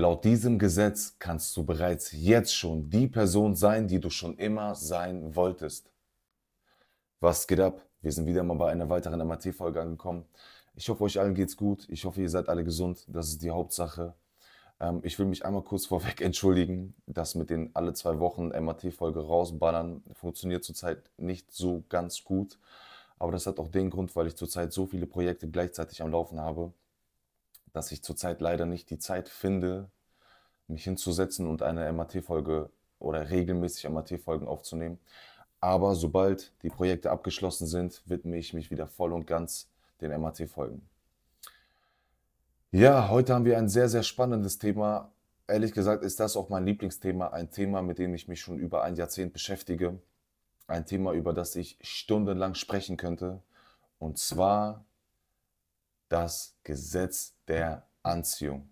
Laut diesem Gesetz kannst du bereits jetzt schon die Person sein, die du schon immer sein wolltest. Was geht ab? Wir sind wieder mal bei einer weiteren MAT-Folge angekommen. Ich hoffe, euch allen geht's gut. Ich hoffe, ihr seid alle gesund. Das ist die Hauptsache. Ähm, ich will mich einmal kurz vorweg entschuldigen, dass mit den alle zwei Wochen MAT-Folge rausballern funktioniert zurzeit nicht so ganz gut. Aber das hat auch den Grund, weil ich zurzeit so viele Projekte gleichzeitig am Laufen habe dass ich zurzeit leider nicht die Zeit finde, mich hinzusetzen und eine MAT-Folge oder regelmäßig MAT-Folgen aufzunehmen. Aber sobald die Projekte abgeschlossen sind, widme ich mich wieder voll und ganz den MAT-Folgen. Ja, heute haben wir ein sehr, sehr spannendes Thema. Ehrlich gesagt ist das auch mein Lieblingsthema, ein Thema, mit dem ich mich schon über ein Jahrzehnt beschäftige. Ein Thema, über das ich stundenlang sprechen könnte. Und zwar das Gesetz der Anziehung.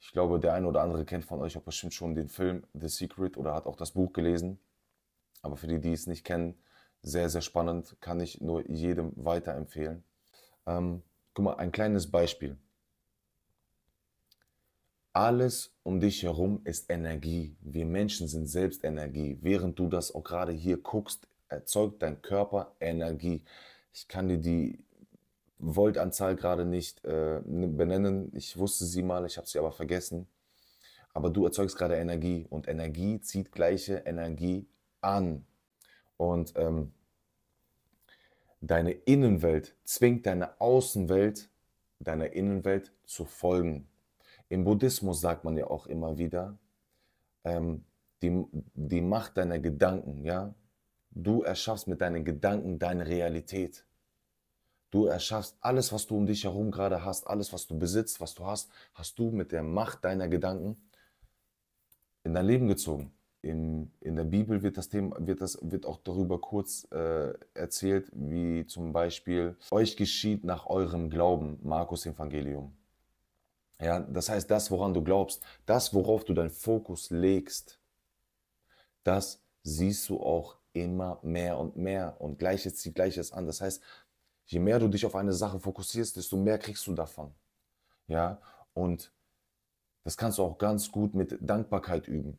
Ich glaube, der eine oder andere kennt von euch auch bestimmt schon den Film The Secret oder hat auch das Buch gelesen. Aber für die, die es nicht kennen, sehr, sehr spannend, kann ich nur jedem weiterempfehlen. Ähm, guck mal, ein kleines Beispiel. Alles um dich herum ist Energie. Wir Menschen sind selbst Energie. Während du das auch gerade hier guckst, erzeugt dein Körper Energie. Ich kann dir die Voltanzahl gerade nicht äh, ne, benennen. Ich wusste sie mal, ich habe sie aber vergessen. Aber du erzeugst gerade Energie und Energie zieht gleiche Energie an. Und ähm, deine Innenwelt zwingt deine Außenwelt, deiner Innenwelt zu folgen. Im Buddhismus sagt man ja auch immer wieder, ähm, die, die Macht deiner Gedanken, ja. Du erschaffst mit deinen Gedanken deine Realität. Du erschaffst alles, was du um dich herum gerade hast, alles, was du besitzt, was du hast, hast du mit der Macht deiner Gedanken in dein Leben gezogen. In, in der Bibel wird das Thema, wird das, wird auch darüber kurz äh, erzählt, wie zum Beispiel euch geschieht nach eurem Glauben, Markus Evangelium. Ja, das heißt, das, woran du glaubst, das, worauf du deinen Fokus legst, das siehst du auch immer mehr und mehr und Gleiches zieht Gleiches an. Das heißt, je mehr du dich auf eine Sache fokussierst, desto mehr kriegst du davon. Ja, und das kannst du auch ganz gut mit Dankbarkeit üben.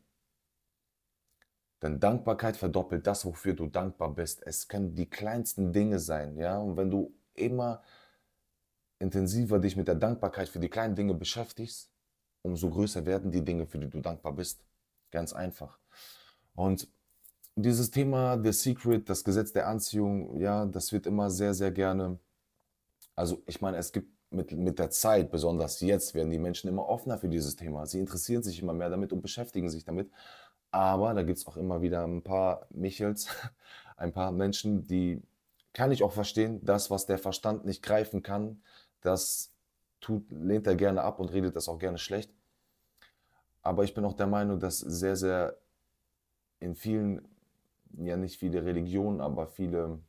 Denn Dankbarkeit verdoppelt das, wofür du dankbar bist. Es können die kleinsten Dinge sein, ja. Und wenn du immer intensiver dich mit der Dankbarkeit für die kleinen Dinge beschäftigst, umso größer werden die Dinge, für die du dankbar bist. Ganz einfach. Und dieses Thema The Secret, das Gesetz der Anziehung, ja, das wird immer sehr, sehr gerne. Also, ich meine, es gibt mit, mit der Zeit, besonders jetzt, werden die Menschen immer offener für dieses Thema. Sie interessieren sich immer mehr damit und beschäftigen sich damit. Aber da gibt es auch immer wieder ein paar Michels, ein paar Menschen, die kann ich auch verstehen, das, was der Verstand nicht greifen kann, das tut, lehnt er gerne ab und redet das auch gerne schlecht. Aber ich bin auch der Meinung, dass sehr, sehr in vielen ja nicht viele Religionen, aber viele,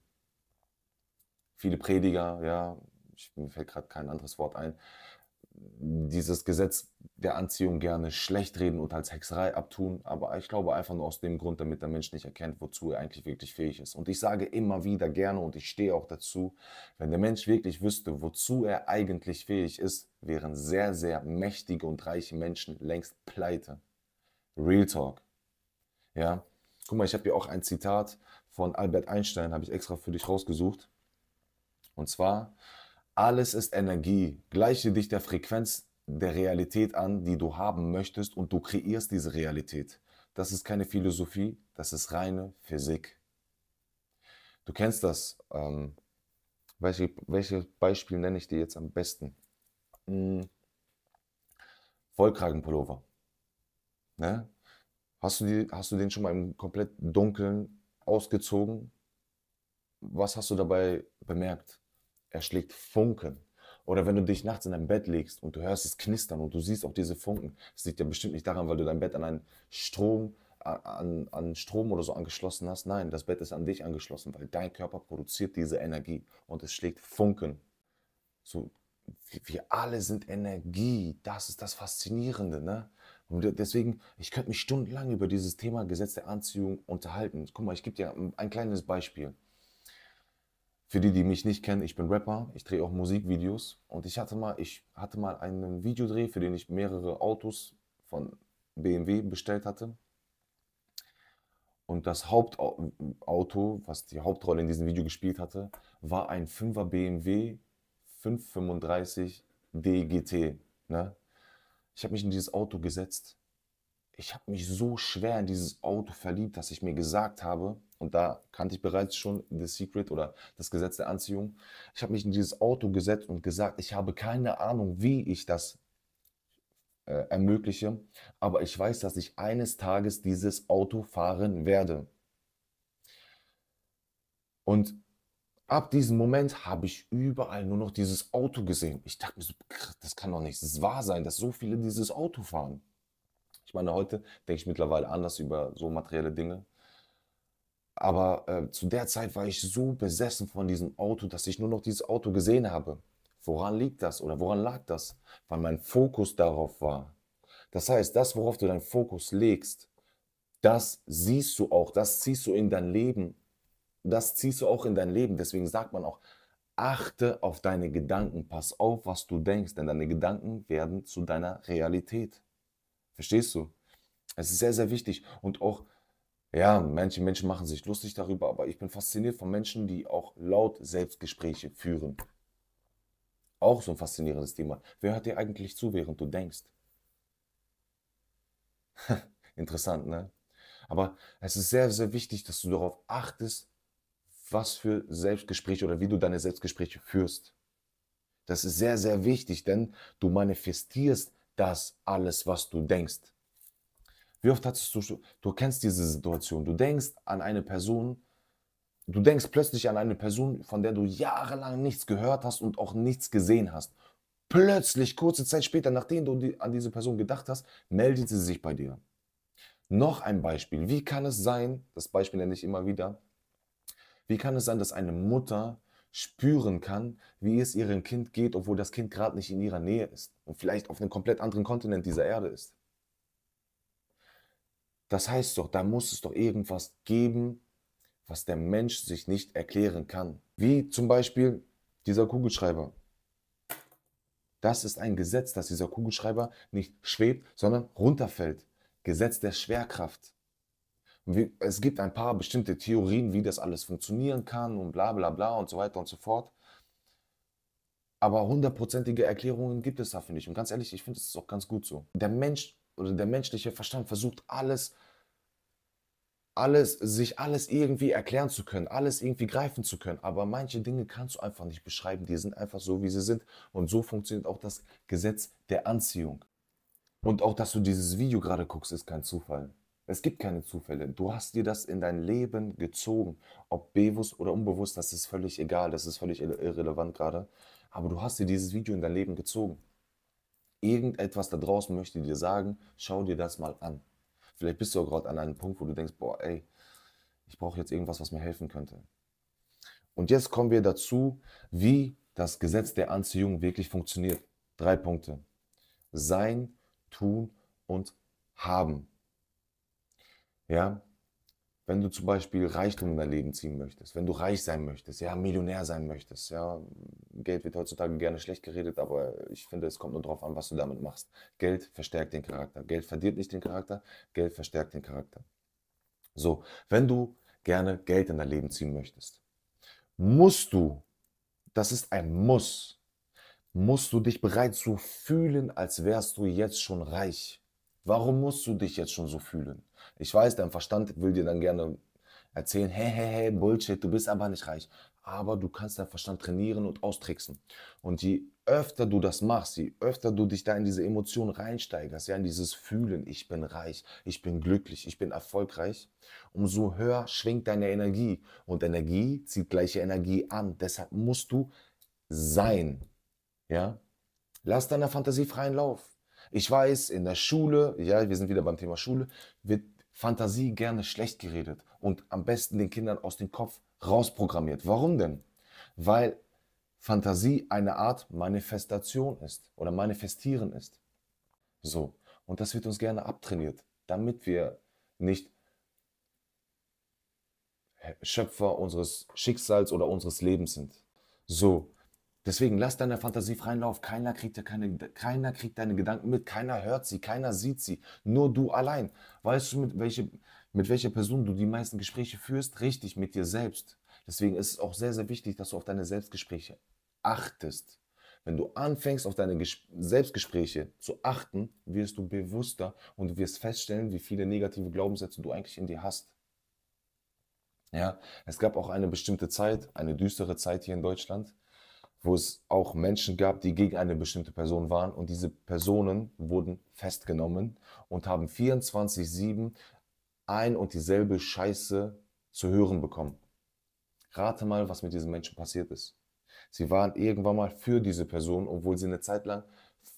viele Prediger, ja, ich, mir fällt gerade kein anderes Wort ein, dieses Gesetz der Anziehung gerne schlecht reden und als Hexerei abtun, aber ich glaube einfach nur aus dem Grund, damit der Mensch nicht erkennt, wozu er eigentlich wirklich fähig ist. Und ich sage immer wieder gerne und ich stehe auch dazu, wenn der Mensch wirklich wüsste, wozu er eigentlich fähig ist, wären sehr, sehr mächtige und reiche Menschen längst pleite. Real Talk. Ja, Guck mal, ich habe hier auch ein Zitat von Albert Einstein, habe ich extra für dich rausgesucht. Und zwar, alles ist Energie. Gleiche dich der Frequenz der Realität an, die du haben möchtest und du kreierst diese Realität. Das ist keine Philosophie, das ist reine Physik. Du kennst das. Ähm, welche, welche Beispiel nenne ich dir jetzt am besten? Hm, Vollkragenpullover. Ne? Hast du, die, hast du den schon mal im komplett Dunkeln ausgezogen? Was hast du dabei bemerkt? Er schlägt Funken. Oder wenn du dich nachts in dein Bett legst und du hörst es knistern und du siehst auch diese Funken, das liegt ja bestimmt nicht daran, weil du dein Bett an einen Strom, an, an Strom oder so angeschlossen hast. Nein, das Bett ist an dich angeschlossen, weil dein Körper produziert diese Energie und es schlägt Funken. So, wir alle sind Energie. Das ist das Faszinierende, ne? Und deswegen, ich könnte mich stundenlang über dieses Thema Gesetz der Anziehung unterhalten. Guck mal, ich gebe dir ein kleines Beispiel. Für die, die mich nicht kennen, ich bin Rapper, ich drehe auch Musikvideos und ich hatte mal, ich hatte mal einen Videodreh, für den ich mehrere Autos von BMW bestellt hatte. Und das Hauptauto, was die Hauptrolle in diesem Video gespielt hatte, war ein 5er BMW 535 DGT. Ne? Ich habe mich in dieses Auto gesetzt. Ich habe mich so schwer in dieses Auto verliebt, dass ich mir gesagt habe, und da kannte ich bereits schon The Secret oder das Gesetz der Anziehung, ich habe mich in dieses Auto gesetzt und gesagt, ich habe keine Ahnung, wie ich das äh, ermögliche, aber ich weiß, dass ich eines Tages dieses Auto fahren werde. Und ab diesem Moment habe ich überall nur noch dieses Auto gesehen. Ich dachte mir so, das kann doch nicht das wahr sein, dass so viele dieses Auto fahren. Ich meine, heute denke ich mittlerweile anders über so materielle Dinge. Aber äh, zu der Zeit war ich so besessen von diesem Auto, dass ich nur noch dieses Auto gesehen habe. Woran liegt das oder woran lag das? Weil mein Fokus darauf war. Das heißt, das, worauf du deinen Fokus legst, das siehst du auch, das ziehst du in dein Leben das ziehst du auch in dein Leben. Deswegen sagt man auch, achte auf deine Gedanken, pass auf, was du denkst, denn deine Gedanken werden zu deiner Realität. Verstehst du? Es ist sehr, sehr wichtig. Und auch, ja, manche Menschen machen sich lustig darüber, aber ich bin fasziniert von Menschen, die auch laut Selbstgespräche führen. Auch so ein faszinierendes Thema. Wer hört dir eigentlich zu, während du denkst? Interessant, ne? Aber es ist sehr, sehr wichtig, dass du darauf achtest, was für Selbstgespräche oder wie du deine Selbstgespräche führst. Das ist sehr, sehr wichtig, denn du manifestierst das alles, was du denkst. Wie oft hattest du, du kennst diese Situation, du denkst an eine Person, du denkst plötzlich an eine Person, von der du jahrelang nichts gehört hast und auch nichts gesehen hast. Plötzlich, kurze Zeit später, nachdem du an diese Person gedacht hast, meldet sie sich bei dir. Noch ein Beispiel. Wie kann es sein, das Beispiel nenne ich immer wieder, wie kann es sein, dass eine Mutter spüren kann, wie es ihrem Kind geht, obwohl das Kind gerade nicht in ihrer Nähe ist und vielleicht auf einem komplett anderen Kontinent dieser Erde ist? Das heißt doch, da muss es doch irgendwas geben, was der Mensch sich nicht erklären kann. Wie zum Beispiel dieser Kugelschreiber. Das ist ein Gesetz, dass dieser Kugelschreiber nicht schwebt, sondern runterfällt. Gesetz der Schwerkraft es gibt ein paar bestimmte Theorien, wie das alles funktionieren kann und bla bla bla und so weiter und so fort. Aber hundertprozentige Erklärungen gibt es dafür nicht. Und ganz ehrlich, ich finde es auch ganz gut so. Der Mensch oder der menschliche Verstand versucht alles, alles, sich alles irgendwie erklären zu können, alles irgendwie greifen zu können. Aber manche Dinge kannst du einfach nicht beschreiben. Die sind einfach so, wie sie sind. Und so funktioniert auch das Gesetz der Anziehung. Und auch, dass du dieses Video gerade guckst, ist kein Zufall. Es gibt keine Zufälle. Du hast dir das in dein Leben gezogen. Ob bewusst oder unbewusst, das ist völlig egal. Das ist völlig irrelevant gerade. Aber du hast dir dieses Video in dein Leben gezogen. Irgendetwas da draußen möchte dir sagen, schau dir das mal an. Vielleicht bist du auch gerade an einem Punkt, wo du denkst, boah, ey, ich brauche jetzt irgendwas, was mir helfen könnte. Und jetzt kommen wir dazu, wie das Gesetz der Anziehung wirklich funktioniert. Drei Punkte. Sein, tun und haben. Ja, wenn du zum Beispiel Reichtum in dein Leben ziehen möchtest, wenn du reich sein möchtest, ja, Millionär sein möchtest, ja, Geld wird heutzutage gerne schlecht geredet, aber ich finde, es kommt nur darauf an, was du damit machst. Geld verstärkt den Charakter. Geld verdient nicht den Charakter, Geld verstärkt den Charakter. So, wenn du gerne Geld in dein Leben ziehen möchtest, musst du, das ist ein Muss, musst du dich bereits so fühlen, als wärst du jetzt schon reich. Warum musst du dich jetzt schon so fühlen? Ich weiß, dein Verstand will dir dann gerne erzählen, hey, hey, hey, Bullshit, du bist aber nicht reich. Aber du kannst deinen Verstand trainieren und austricksen. Und je öfter du das machst, je öfter du dich da in diese Emotion reinsteigerst, ja, in dieses Fühlen, ich bin reich, ich bin glücklich, ich bin erfolgreich, umso höher schwingt deine Energie. Und Energie zieht gleiche Energie an. Deshalb musst du sein. Ja? Lass deiner Fantasie freien Lauf. Ich weiß, in der Schule, ja, wir sind wieder beim Thema Schule, wird Fantasie gerne schlecht geredet und am besten den Kindern aus dem Kopf rausprogrammiert. Warum denn? Weil Fantasie eine Art Manifestation ist oder Manifestieren ist. So, und das wird uns gerne abtrainiert, damit wir nicht Schöpfer unseres Schicksals oder unseres Lebens sind. So, Deswegen lass deine Fantasie freien Lauf. Keiner kriegt, keine, keiner kriegt deine Gedanken mit, keiner hört sie, keiner sieht sie. Nur du allein. Weißt du, mit, welche, mit welcher Person du die meisten Gespräche führst? Richtig, mit dir selbst. Deswegen ist es auch sehr, sehr wichtig, dass du auf deine Selbstgespräche achtest. Wenn du anfängst, auf deine Ges Selbstgespräche zu achten, wirst du bewusster und du wirst feststellen, wie viele negative Glaubenssätze du eigentlich in dir hast. Ja, es gab auch eine bestimmte Zeit, eine düstere Zeit hier in Deutschland, wo es auch Menschen gab, die gegen eine bestimmte Person waren und diese Personen wurden festgenommen und haben 24-7 ein und dieselbe Scheiße zu hören bekommen. Rate mal, was mit diesen Menschen passiert ist. Sie waren irgendwann mal für diese Person, obwohl sie eine Zeit lang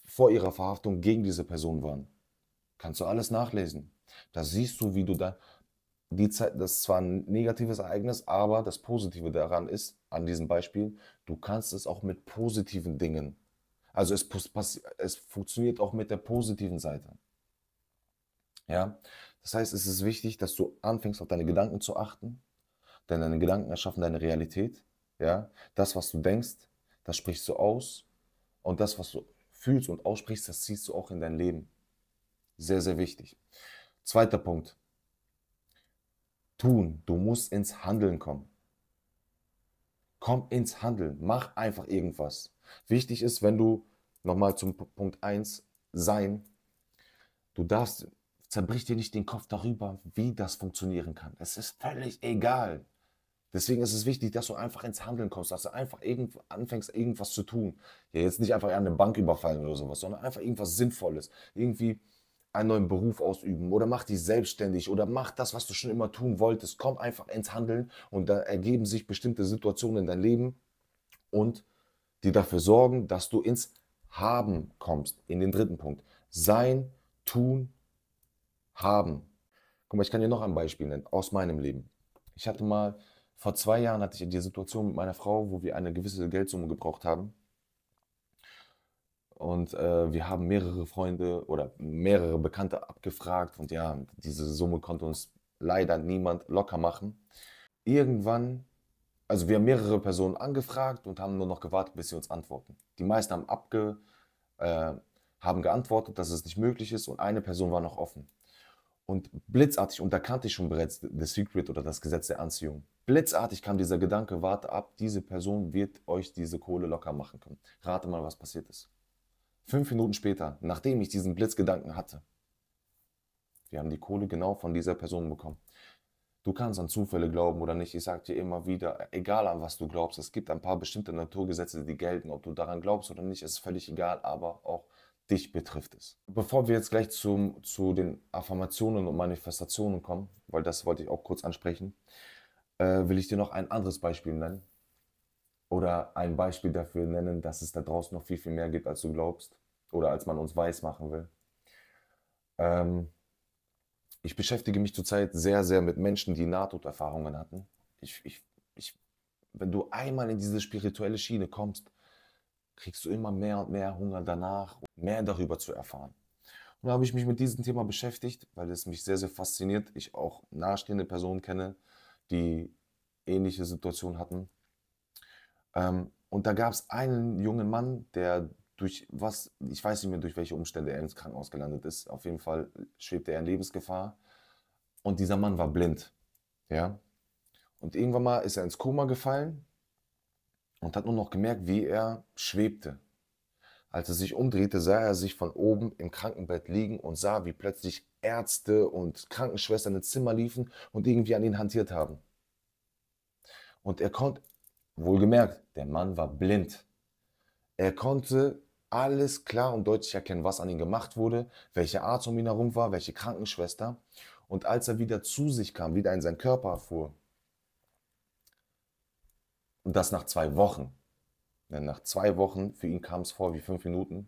vor ihrer Verhaftung gegen diese Person waren. Kannst du alles nachlesen. Da siehst du, wie du da die Zeit, das ist zwar ein negatives Ereignis, aber das Positive daran ist, an diesem Beispiel, du kannst es auch mit positiven Dingen. Also es, es funktioniert auch mit der positiven Seite. Ja, das heißt, es ist wichtig, dass du anfängst, auf deine mhm. Gedanken zu achten, denn deine Gedanken erschaffen deine Realität. Ja, das, was du denkst, das sprichst du aus und das, was du fühlst und aussprichst, das ziehst du auch in dein Leben. Sehr, sehr wichtig. Zweiter Punkt tun. Du musst ins Handeln kommen. Komm ins Handeln. Mach einfach irgendwas. Wichtig ist, wenn du, nochmal zum Punkt 1, sein, du darfst, zerbrich dir nicht den Kopf darüber, wie das funktionieren kann. Es ist völlig egal. Deswegen ist es wichtig, dass du einfach ins Handeln kommst, dass du einfach irgend, anfängst, irgendwas zu tun. Ja, jetzt nicht einfach eine Bank überfallen oder sowas, sondern einfach irgendwas Sinnvolles. Irgendwie einen neuen Beruf ausüben oder mach dich selbstständig oder mach das, was du schon immer tun wolltest. Komm einfach ins Handeln und da ergeben sich bestimmte Situationen in deinem Leben und die dafür sorgen, dass du ins Haben kommst. In den dritten Punkt. Sein, tun, haben. Guck mal, ich kann dir noch ein Beispiel nennen aus meinem Leben. Ich hatte mal, vor zwei Jahren hatte ich die Situation mit meiner Frau, wo wir eine gewisse Geldsumme gebraucht haben und äh, wir haben mehrere Freunde oder mehrere Bekannte abgefragt und ja, diese Summe konnte uns leider niemand locker machen. Irgendwann, also wir haben mehrere Personen angefragt und haben nur noch gewartet, bis sie uns antworten. Die meisten haben abge, äh, haben geantwortet, dass es nicht möglich ist und eine Person war noch offen. Und blitzartig, und da kannte ich schon bereits The Secret oder das Gesetz der Anziehung, blitzartig kam dieser Gedanke, warte ab, diese Person wird euch diese Kohle locker machen können. Rate mal, was passiert ist. Fünf Minuten später, nachdem ich diesen Blitzgedanken hatte, wir haben die Kohle genau von dieser Person bekommen. Du kannst an Zufälle glauben oder nicht. Ich sage dir immer wieder, egal an was du glaubst, es gibt ein paar bestimmte Naturgesetze, die gelten. Ob du daran glaubst oder nicht, ist völlig egal, aber auch dich betrifft es. Bevor wir jetzt gleich zum, zu den Affirmationen und Manifestationen kommen, weil das wollte ich auch kurz ansprechen, äh, will ich dir noch ein anderes Beispiel nennen, oder ein Beispiel dafür nennen, dass es da draußen noch viel, viel mehr gibt, als du glaubst oder als man uns weiß machen will. Ähm, ich beschäftige mich zurzeit sehr, sehr mit Menschen, die Nahtoderfahrungen hatten. Ich, ich, ich, wenn du einmal in diese spirituelle Schiene kommst, kriegst du immer mehr und mehr Hunger danach, mehr darüber zu erfahren. Und da habe ich mich mit diesem Thema beschäftigt, weil es mich sehr, sehr fasziniert. Ich auch nahestehende Personen kenne, die ähnliche Situationen hatten. Ähm, und da gab es einen jungen Mann, der durch was, ich weiß nicht mehr, durch welche Umstände er ins Krankenhaus gelandet ist. Auf jeden Fall schwebte er in Lebensgefahr. Und dieser Mann war blind. Ja. Und irgendwann mal ist er ins Koma gefallen und hat nur noch gemerkt, wie er schwebte. Als er sich umdrehte, sah er sich von oben im Krankenbett liegen und sah, wie plötzlich Ärzte und Krankenschwestern ins Zimmer liefen und irgendwie an ihn hantiert haben. Und er konnte Wohlgemerkt, der Mann war blind. Er konnte alles klar und deutlich erkennen, was an ihm gemacht wurde, welche Arzt um ihn herum war, welche Krankenschwester. Und als er wieder zu sich kam, wieder in seinen Körper fuhr, und das nach zwei Wochen, denn nach zwei Wochen, für ihn kam es vor wie fünf Minuten,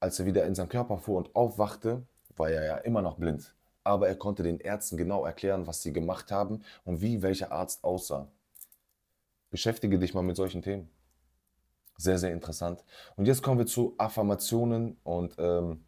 als er wieder in seinen Körper fuhr und aufwachte, war er ja immer noch blind. Aber er konnte den Ärzten genau erklären, was sie gemacht haben und wie welcher Arzt aussah. Beschäftige dich mal mit solchen Themen. Sehr, sehr interessant. Und jetzt kommen wir zu Affirmationen und ähm,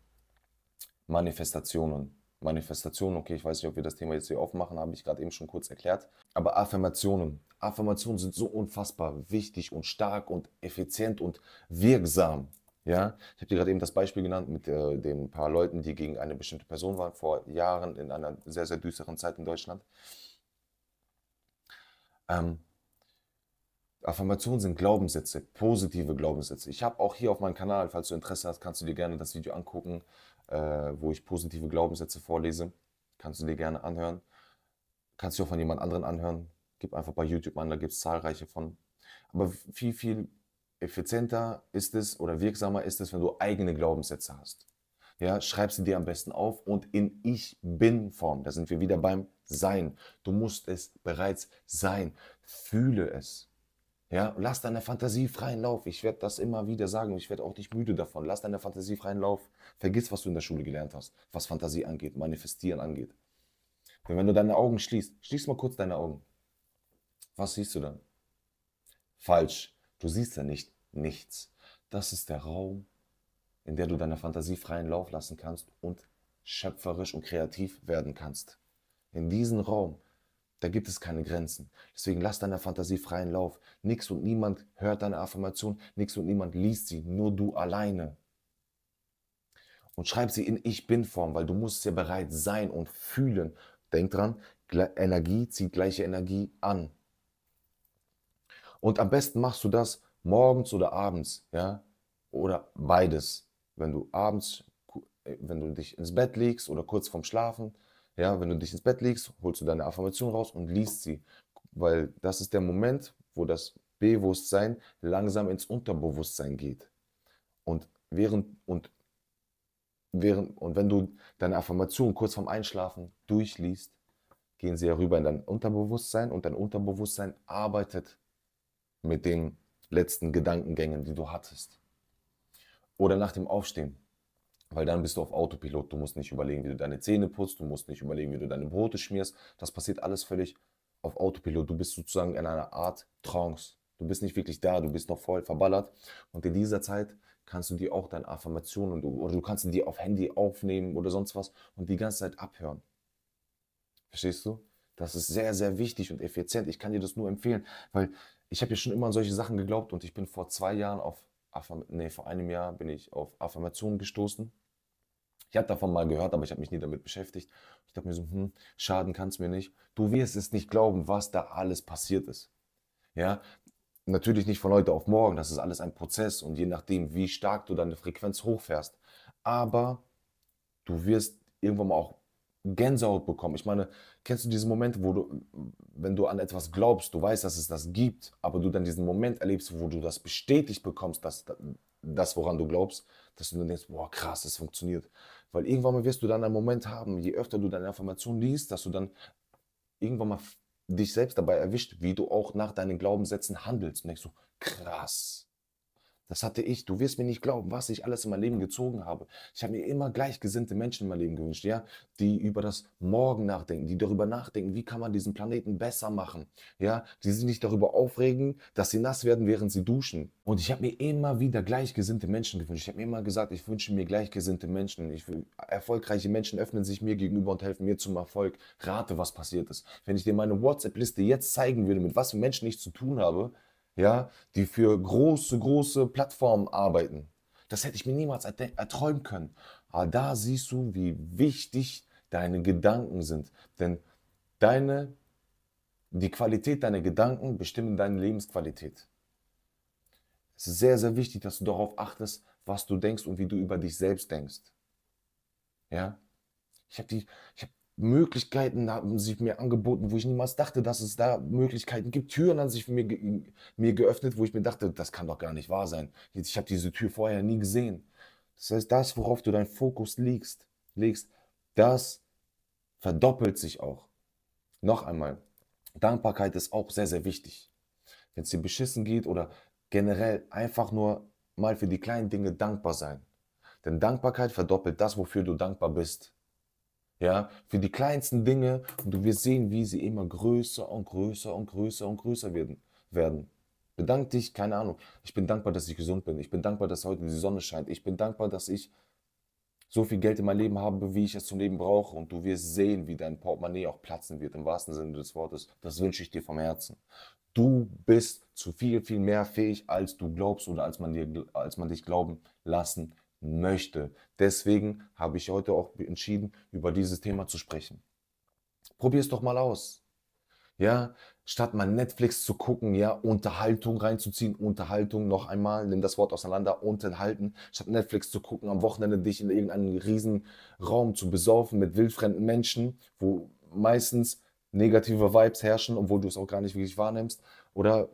Manifestationen. Manifestationen, okay, ich weiß nicht, ob wir das Thema jetzt hier aufmachen, habe ich gerade eben schon kurz erklärt. Aber Affirmationen. Affirmationen sind so unfassbar wichtig und stark und effizient und wirksam. Ja, ich habe dir gerade eben das Beispiel genannt mit äh, den paar Leuten, die gegen eine bestimmte Person waren vor Jahren in einer sehr, sehr düsteren Zeit in Deutschland. Ähm, Affirmationen sind Glaubenssätze, positive Glaubenssätze. Ich habe auch hier auf meinem Kanal, falls du Interesse hast, kannst du dir gerne das Video angucken, äh, wo ich positive Glaubenssätze vorlese. Kannst du dir gerne anhören. Kannst du auch von jemand anderen anhören. Gib einfach bei YouTube an, da gibt es zahlreiche von. Aber viel, viel effizienter ist es oder wirksamer ist es, wenn du eigene Glaubenssätze hast. Ja, schreib sie dir am besten auf und in Ich bin Form. Da sind wir wieder beim Sein. Du musst es bereits sein. Fühle es. Ja, lass deine Fantasie freien Lauf. Ich werde das immer wieder sagen. Ich werde auch nicht müde davon. Lass deine Fantasie freien Lauf. Vergiss, was du in der Schule gelernt hast, was Fantasie angeht, Manifestieren angeht. Denn wenn du deine Augen schließt, schließ mal kurz deine Augen. Was siehst du dann? Falsch. Du siehst ja nicht nichts. Das ist der Raum, in der du deine Fantasie freien Lauf lassen kannst und schöpferisch und kreativ werden kannst. In diesen Raum da gibt es keine Grenzen. Deswegen lass deiner Fantasie freien Lauf. Nix und niemand hört deine Affirmation, nix und niemand liest sie, nur du alleine. Und schreib sie in Ich bin Form, weil du musst ja bereit sein und fühlen. Denk dran, Energie zieht gleiche Energie an. Und am besten machst du das morgens oder abends, ja? Oder beides. Wenn du abends, äh, wenn du dich ins Bett legst oder kurz vorm Schlafen, ja, wenn du dich ins Bett legst, holst du deine Affirmation raus und liest sie, weil das ist der Moment, wo das Bewusstsein langsam ins Unterbewusstsein geht. Und während und während und wenn du deine Affirmation kurz vorm Einschlafen durchliest, gehen sie herüber in dein Unterbewusstsein und dein Unterbewusstsein arbeitet mit den letzten Gedankengängen, die du hattest. Oder nach dem Aufstehen. Weil dann bist du auf Autopilot. Du musst nicht überlegen, wie du deine Zähne putzt. Du musst nicht überlegen, wie du deine Brote schmierst. Das passiert alles völlig auf Autopilot. Du bist sozusagen in einer Art Trance. Du bist nicht wirklich da. Du bist noch voll verballert. Und in dieser Zeit kannst du dir auch deine Affirmationen oder du kannst die auf Handy aufnehmen oder sonst was und die ganze Zeit abhören. Verstehst du? Das ist sehr, sehr wichtig und effizient. Ich kann dir das nur empfehlen, weil ich habe ja schon immer an solche Sachen geglaubt und ich bin vor zwei Jahren auf, Affirm nee, vor einem Jahr bin ich auf Affirmationen gestoßen ich habe davon mal gehört, aber ich habe mich nie damit beschäftigt. Ich dachte mir so, hm, schaden kann es mir nicht. Du wirst es nicht glauben, was da alles passiert ist. Ja, natürlich nicht von heute auf morgen. Das ist alles ein Prozess und je nachdem, wie stark du deine Frequenz hochfährst. Aber du wirst irgendwann mal auch Gänsehaut bekommen. Ich meine, kennst du diesen Moment, wo du, wenn du an etwas glaubst, du weißt, dass es das gibt, aber du dann diesen Moment erlebst, wo du das bestätigt bekommst, dass das, woran du glaubst, dass du dann denkst, boah, krass, das funktioniert. Weil irgendwann mal wirst du dann einen Moment haben, je öfter du deine Affirmation liest, dass du dann irgendwann mal dich selbst dabei erwischt, wie du auch nach deinen Glaubenssätzen handelst. Und denkst so, krass, das hatte ich. Du wirst mir nicht glauben, was ich alles in mein Leben gezogen habe. Ich habe mir immer gleichgesinnte Menschen in mein Leben gewünscht, ja, die über das Morgen nachdenken, die darüber nachdenken, wie kann man diesen Planeten besser machen, ja, die sich nicht darüber aufregen, dass sie nass werden, während sie duschen. Und ich habe mir immer wieder gleichgesinnte Menschen gewünscht. Ich habe mir immer gesagt, ich wünsche mir gleichgesinnte Menschen. Ich, erfolgreiche Menschen öffnen sich mir gegenüber und helfen mir zum Erfolg. Rate, was passiert ist. Wenn ich dir meine WhatsApp-Liste jetzt zeigen würde, mit was für Menschen ich zu tun habe, ja, die für große, große Plattformen arbeiten. Das hätte ich mir niemals erträumen können. Aber da siehst du, wie wichtig deine Gedanken sind. Denn deine, die Qualität deiner Gedanken bestimmt deine Lebensqualität. Es ist sehr, sehr wichtig, dass du darauf achtest, was du denkst und wie du über dich selbst denkst. Ja? Ich habe die, ich habe Möglichkeiten haben sich mir angeboten, wo ich niemals dachte, dass es da Möglichkeiten gibt. Türen haben sich mir, ge mir geöffnet, wo ich mir dachte, das kann doch gar nicht wahr sein. Ich habe diese Tür vorher nie gesehen. Das heißt, das, worauf du deinen Fokus legst, legst das verdoppelt sich auch. Noch einmal, Dankbarkeit ist auch sehr, sehr wichtig. Wenn es dir beschissen geht oder generell einfach nur mal für die kleinen Dinge dankbar sein. Denn Dankbarkeit verdoppelt das, wofür du dankbar bist. Ja, für die kleinsten Dinge und du wirst sehen, wie sie immer größer und größer und größer und größer werden. werden. Bedank dich, keine Ahnung. Ich bin dankbar, dass ich gesund bin. Ich bin dankbar, dass heute die Sonne scheint. Ich bin dankbar, dass ich so viel Geld in meinem Leben habe, wie ich es zum Leben brauche. Und du wirst sehen, wie dein Portemonnaie auch platzen wird, im wahrsten Sinne des Wortes. Das wünsche ich dir vom Herzen. Du bist zu viel, viel mehr fähig, als du glaubst oder als man, dir, als man dich glauben lassen kann möchte. Deswegen habe ich heute auch entschieden, über dieses Thema zu sprechen. Probier es doch mal aus. Ja, statt mal Netflix zu gucken, ja, Unterhaltung reinzuziehen, Unterhaltung noch einmal, nimm das Wort auseinander, unterhalten, statt Netflix zu gucken, am Wochenende dich in irgendeinen riesen Raum zu besaufen mit wildfremden Menschen, wo meistens negative Vibes herrschen, obwohl du es auch gar nicht wirklich wahrnimmst, oder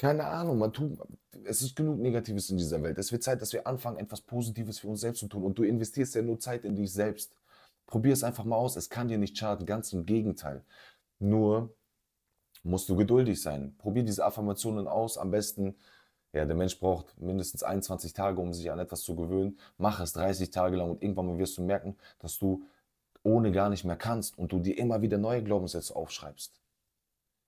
keine Ahnung, man tut, es ist genug Negatives in dieser Welt. Es wird Zeit, dass wir anfangen, etwas Positives für uns selbst zu tun. Und du investierst ja nur Zeit in dich selbst. Probier es einfach mal aus. Es kann dir nicht schaden. Ganz im Gegenteil. Nur musst du geduldig sein. Probier diese Affirmationen aus. Am besten, ja, der Mensch braucht mindestens 21 Tage, um sich an etwas zu gewöhnen. Mach es 30 Tage lang und irgendwann mal wirst du merken, dass du ohne gar nicht mehr kannst und du dir immer wieder neue Glaubenssätze aufschreibst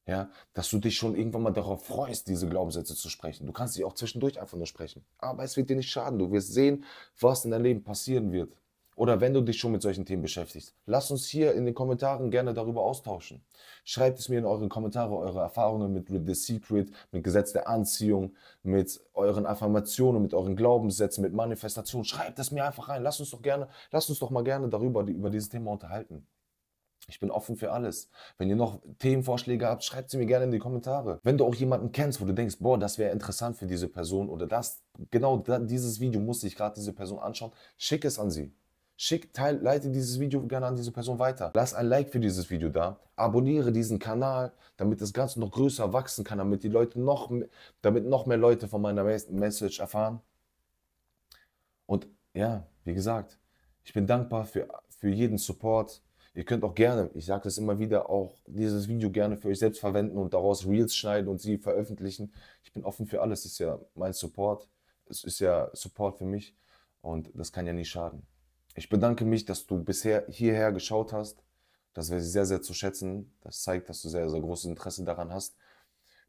ja, dass du dich schon irgendwann mal darauf freust, diese Glaubenssätze zu sprechen. Du kannst sie auch zwischendurch einfach nur sprechen. Aber es wird dir nicht schaden. Du wirst sehen, was in deinem Leben passieren wird. Oder wenn du dich schon mit solchen Themen beschäftigst, lass uns hier in den Kommentaren gerne darüber austauschen. Schreibt es mir in eure Kommentare, eure Erfahrungen mit the Secret, mit Gesetz der Anziehung, mit euren Affirmationen, mit euren Glaubenssätzen, mit Manifestationen. Schreibt es mir einfach rein. Lass uns doch gerne, lass uns doch mal gerne darüber, über dieses Thema unterhalten. Ich bin offen für alles. Wenn ihr noch Themenvorschläge habt, schreibt sie mir gerne in die Kommentare. Wenn du auch jemanden kennst, wo du denkst, boah, das wäre interessant für diese Person oder das, genau dieses Video muss ich gerade diese Person anschauen, schick es an sie. Schick, teil, leite dieses Video gerne an diese Person weiter. Lass ein Like für dieses Video da. Abonniere diesen Kanal, damit das Ganze noch größer wachsen kann, damit die Leute noch, damit noch mehr Leute von meiner Message erfahren. Und ja, wie gesagt, ich bin dankbar für, für jeden Support Ihr könnt auch gerne, ich sage das immer wieder, auch dieses Video gerne für euch selbst verwenden und daraus Reels schneiden und sie veröffentlichen. Ich bin offen für alles. Das ist ja mein Support. Es ist ja Support für mich und das kann ja nie schaden. Ich bedanke mich, dass du bisher hierher geschaut hast. Das wäre sehr, sehr zu schätzen. Das zeigt, dass du sehr, sehr großes Interesse daran hast.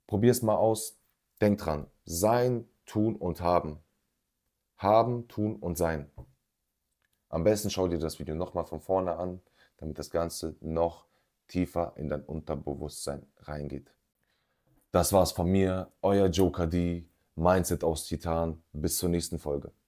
Probier es mal aus. Denk dran. Sein, tun und haben. Haben, tun und sein. Am besten schau dir das Video nochmal von vorne an damit das Ganze noch tiefer in dein Unterbewusstsein reingeht. Das war's von mir, euer Joker D, Mindset aus Titan. Bis zur nächsten Folge.